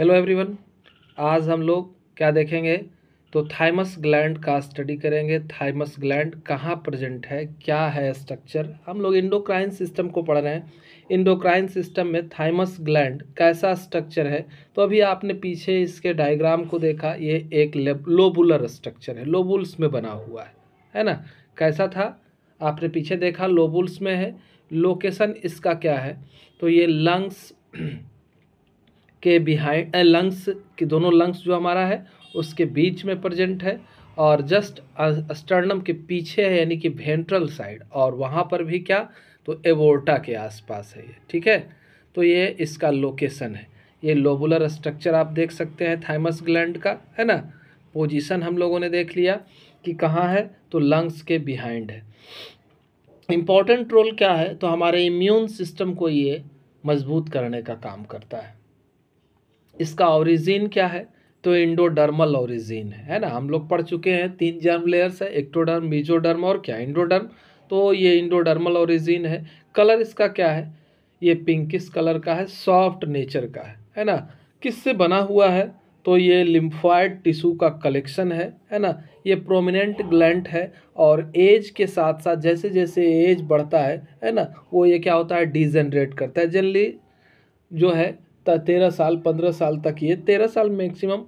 hello everyone आज हम लोग क्या देखेंगे तो थाइमस ग्लैंड का स्टडी करेंगे थाइमस ग्लैंड कहाँ प्रेजेंट है क्या है स्ट्रक्चर हम लोग इंडोक्राइन सिस्टम को पढ़ रहे हैं इंडोक्राइन सिस्टम में थाइमस ग्लैंड कैसा स्ट्रक्चर है तो अभी आपने पीछे इसके डायग्राम को देखा ये एक लोबुलर स्ट्रक्चर है लोबुल्स में बना हुआ है है ना कैसा था आपने पीछे देखा लोबुल्स में है लोकेशन इसका क्या है तो ये लंग्स के बिहाइंड लंग्स की दोनों लंग्स जो हमारा है उसके बीच में प्रजेंट है और जस्ट स्टर्नम के पीछे है यानी कि वेंट्रल साइड और वहाँ पर भी क्या तो एवोर्टा के आसपास है ये ठीक है तो ये इसका लोकेशन है ये लोबुलर स्ट्रक्चर आप देख सकते हैं थाइमस ग्लैंड का है ना पोजीशन हम लोगों ने देख लिया कि कहाँ है तो लंग्स के बिहाइंड है इम्पॉर्टेंट रोल क्या है तो हमारे इम्यून सिस्टम को ये मजबूत करने का काम करता है इसका ओरिजिन क्या है तो इंडोडर्मल ओरिजिन है ना हम लोग पढ़ चुके हैं तीन जर्म लेयर्स है एक्टोडर्म मीजोडर्म और क्या इंडोडर्म तो ये इंडोडर्मल ओरिजिन है कलर इसका क्या है ये पिंकिस कलर का है सॉफ्ट नेचर का है है ना किससे बना हुआ है तो ये लिम्फॉइड टिश्यू का कलेक्शन है है ना ये प्रोमिनेंट ग्लैंड है और एज के साथ साथ जैसे जैसे एज बढ़ता है है ना वो ये क्या होता है डिजेनरेट करता है जनरली जो है तेरह साल पंद्रह साल तक ये तेरह साल मैक्सिमम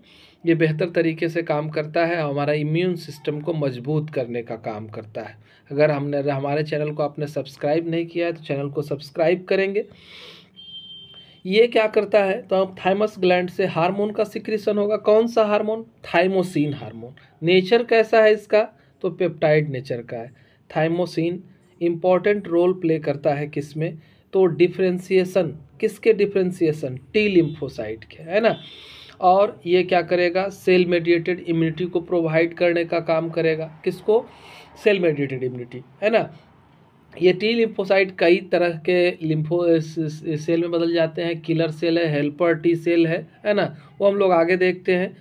ये बेहतर तरीके से काम करता है हमारा इम्यून सिस्टम को मजबूत करने का काम करता है अगर हमने हमारे चैनल को आपने सब्सक्राइब नहीं किया है तो चैनल को सब्सक्राइब करेंगे ये क्या करता है तो अब थाइमस ग्लैंड से हार्मोन का सिक्रेशन होगा कौन सा हार्मोन थाइमोसिन हार्मोन नेचर कैसा है इसका तो पेप्टाइड नेचर का है थाइमोसिन इम्पॉर्टेंट रोल प्ले करता है किस में तो डिफ्रेंसीसन किसके डिफ्रेंसीसन टी लिम्फोसाइट के है ना और ये क्या करेगा सेल मेडिएटेड इम्यूनिटी को प्रोवाइड करने का काम करेगा किसको सेल मेडिएटेड इम्यूनिटी है ना ये टी लिम्फोसाइट कई तरह के लिम्फो सेल में बदल जाते हैं किलर सेल है हेल्पर टी सेल है है ना वो हम लोग आगे देखते हैं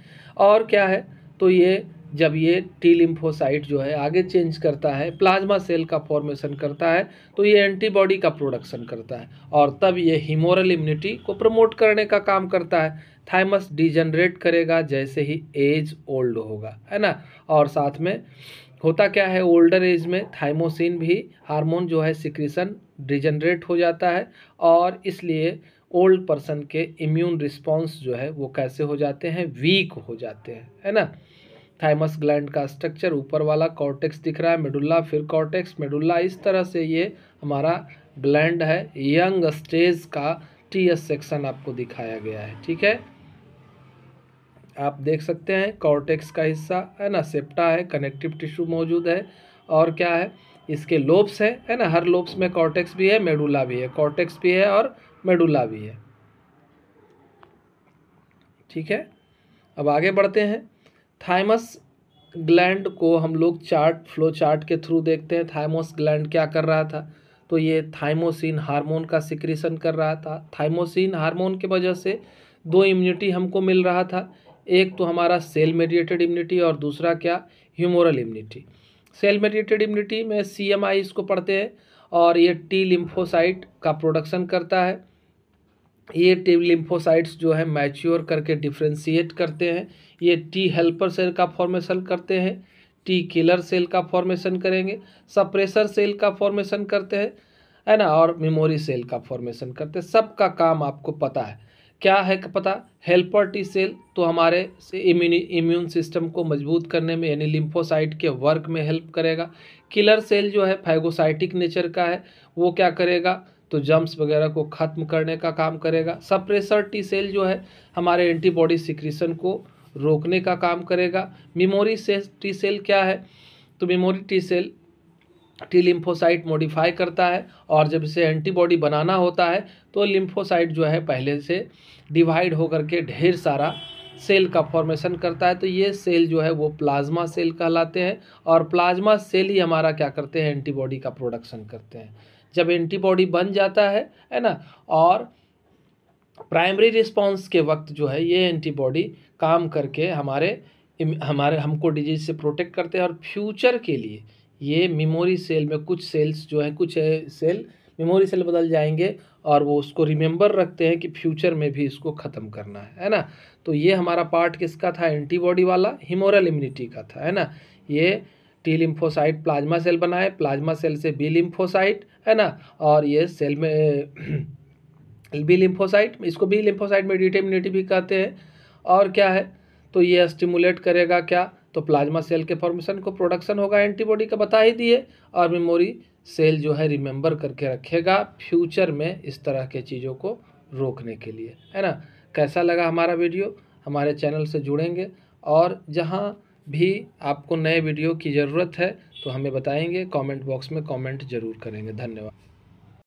और क्या है तो ये जब ये टी लिम्फोसाइट जो है आगे चेंज करता है प्लाज्मा सेल का फॉर्मेशन करता है तो ये एंटीबॉडी का प्रोडक्शन करता है और तब ये हिमोरल इम्यूनिटी को प्रमोट करने का काम करता है थाइमस डिजनरेट करेगा जैसे ही एज ओल्ड होगा है ना और साथ में होता क्या है ओल्डर एज में थाइमोसिन भी हार्मोन जो है सिक्रीसन डिजनरेट हो जाता है और इसलिए ओल्ड पर्सन के इम्यून रिस्पॉन्स जो है वो कैसे हो जाते हैं वीक हो जाते हैं है ना थाइमस ग्लैंड का स्ट्रक्चर ऊपर वाला कॉर्टेक्स दिख रहा है मेडुल्ला फिर कॉर्टेक्स मेडुल्ला इस तरह से ये हमारा ग्लैंड है यंग स्टेज का टी एस सेक्शन आपको दिखाया गया है ठीक है आप देख सकते हैं कॉर्टेक्स का हिस्सा है ना सेप्टा है कनेक्टिव टिश्यू मौजूद है और क्या है इसके लोब्स है है ना हर लोब्स में कॉर्टेक्स भी है मेडुला भी है कॉर्टेक्स भी है और मेडुला भी है ठीक है अब आगे बढ़ते हैं थाइमस ग्लैंड को हम लोग चार्ट फ्लो चार्ट के थ्रू देखते हैं थाइमोस ग्लैंड क्या कर रहा था तो ये थाइमोसिन हार्मोन का सिक्रेशन कर रहा था थाइमोसिन हार्मोन के वजह से दो इम्यूनिटी हमको मिल रहा था एक तो हमारा सेल मेडिएटेड इम्यूनिटी और दूसरा क्या humoral immunity cell mediated immunity में सी इसको पढ़ते हैं और ये टी लिम्फोसाइट का प्रोडक्शन करता है ये टी लिम्फोसाइट्स जो है मैच्योर करके डिफ्रेंशिएट करते हैं ये टी हेल्पर सेल का फॉर्मेशन करते हैं टी किलर सेल का फॉर्मेशन करेंगे सप्रेसर सेल का फॉर्मेशन करते हैं है ना और मेमोरी सेल का फॉर्मेशन करते हैं सब का काम आपको पता है क्या है पता हेल्पर टी सेल तो हमारे से इम्यून इम्यून सिस्टम को मजबूत करने में यानी लिम्फोसाइट के वर्क में हेल्प करेगा किलर सेल जो है फैगोसाइटिक नेचर का है वो क्या करेगा तो जम्प्स वगैरह को ख़त्म करने का काम करेगा सप्रेसर टी सेल जो है हमारे एंटीबॉडी सिक्रीशन को रोकने का काम करेगा मेमोरी से टी सेल क्या है तो memory T cell T lymphocyte modify करता है और जब इसे एंटीबॉडी बनाना होता है तो लिम्फोसाइट जो है पहले से डिवाइड होकर के ढेर सारा सेल का फॉर्मेशन करता है तो ये सेल जो है वो प्लाज्मा सेल कहलाते हैं और प्लाज्मा सेल ही हमारा क्या करते हैं एंटीबॉडी का प्रोडक्शन करते हैं जब एंटीबॉडी बन जाता है है ना और प्राइमरी रिस्पांस के वक्त जो है ये एंटीबॉडी काम करके हमारे हमारे हमको डिजीज से प्रोटेक्ट करते हैं और फ्यूचर के लिए ये मेमोरी सेल में कुछ सेल्स जो हैं कुछ है सेल मेमोरी सेल बदल जाएंगे और वो उसको रिमेंबर रखते हैं कि फ्यूचर में भी इसको ख़त्म करना है है ना तो ये हमारा पार्ट किसका था एंटीबॉडी वाला हिमोरल इम्यूनिटी का था है ना ये टी लिम्फोसाइट प्लाज्मा सेल बनाए प्लाज्मा सेल से बी लिम्फोसाइट है ना और ये सेल में बी लिम्फोसाइट इसको बी लिम्फोसाइट में डिटेमिनेटी भी कहते हैं और क्या है तो ये स्टिमुलेट करेगा क्या तो प्लाज्मा सेल के फॉर्मेशन को प्रोडक्शन होगा एंटीबॉडी का बता ही दिए और मेमोरी सेल जो है रिमेंबर करके रखेगा फ्यूचर में इस तरह के चीज़ों को रोकने के लिए है ना कैसा लगा हमारा वीडियो हमारे चैनल से जुड़ेंगे और जहाँ भी आपको नए वीडियो की ज़रूरत है तो हमें बताएंगे कमेंट बॉक्स में कमेंट ज़रूर करेंगे धन्यवाद